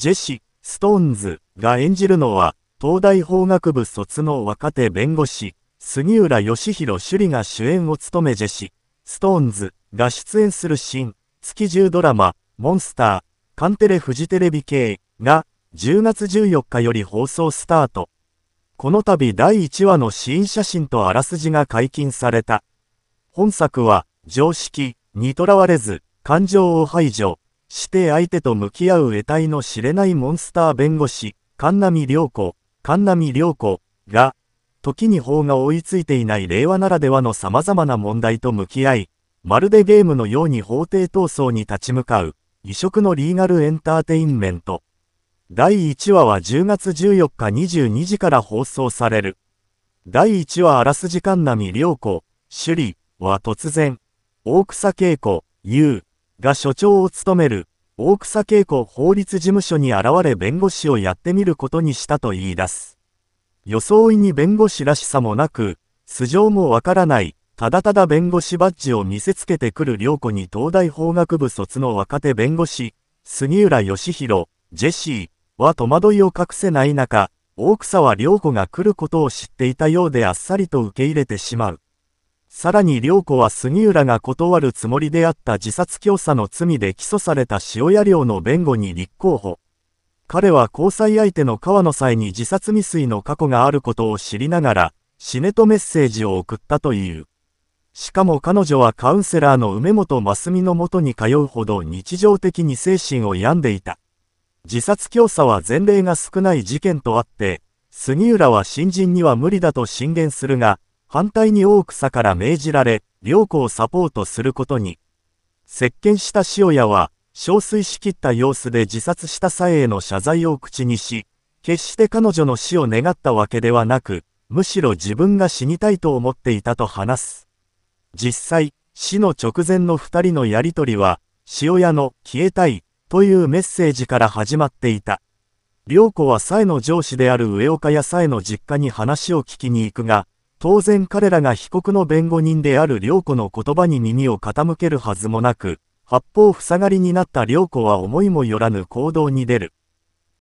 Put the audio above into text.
ジェシ・ストーンズが演じるのは、東大法学部卒の若手弁護士、杉浦義弘朱里が主演を務めジェシ・ストーンズが出演する新、月10ドラマ、モンスター、カンテレフジテレビ系が、10月14日より放送スタート。この度第1話のシーン写真とあらすじが解禁された。本作は、常識にとらわれず、感情を排除、して相手と向き合う得体の知れないモンスター弁護士、神波良子、神波良子が、時に法が追いついていない令和ならではの様々な問題と向き合い、まるでゲームのように法廷闘争に立ち向かう、異色のリーガルエンターテインメント。第1話は10月14日22時から放送される。第1話あらすじ神波良子、首里は突然、大草恵子、優が所長を務める大草恵子法律事務所に現れ弁護士をやってみることにしたと言い出す。装いに弁護士らしさもなく、素性もわからない、ただただ弁護士バッジを見せつけてくる良子に東大法学部卒の若手弁護士、杉浦義弘、ジェシーは戸惑いを隠せない中、大草は良子が来ることを知っていたようであっさりと受け入れてしまう。さらに良子は杉浦が断るつもりであった自殺教唆の罪で起訴された塩谷寮の弁護に立候補。彼は交際相手の川野際に自殺未遂の過去があることを知りながら、死ねとメッセージを送ったという。しかも彼女はカウンセラーの梅本真澄のもとに通うほど日常的に精神を病んでいた。自殺教唆は前例が少ない事件とあって、杉浦は新人には無理だと進言するが、反対に大草から命じられ、良子をサポートすることに。接見した塩屋は、憔悴しきった様子で自殺した際への謝罪を口にし、決して彼女の死を願ったわけではなく、むしろ自分が死にたいと思っていたと話す。実際、死の直前の二人のやりとりは、塩屋の消えたいというメッセージから始まっていた。良子は佐江の上司である上岡や佐江の実家に話を聞きに行くが、当然彼らが被告の弁護人である良子の言葉に耳を傾けるはずもなく、八方塞がりになった良子は思いもよらぬ行動に出る。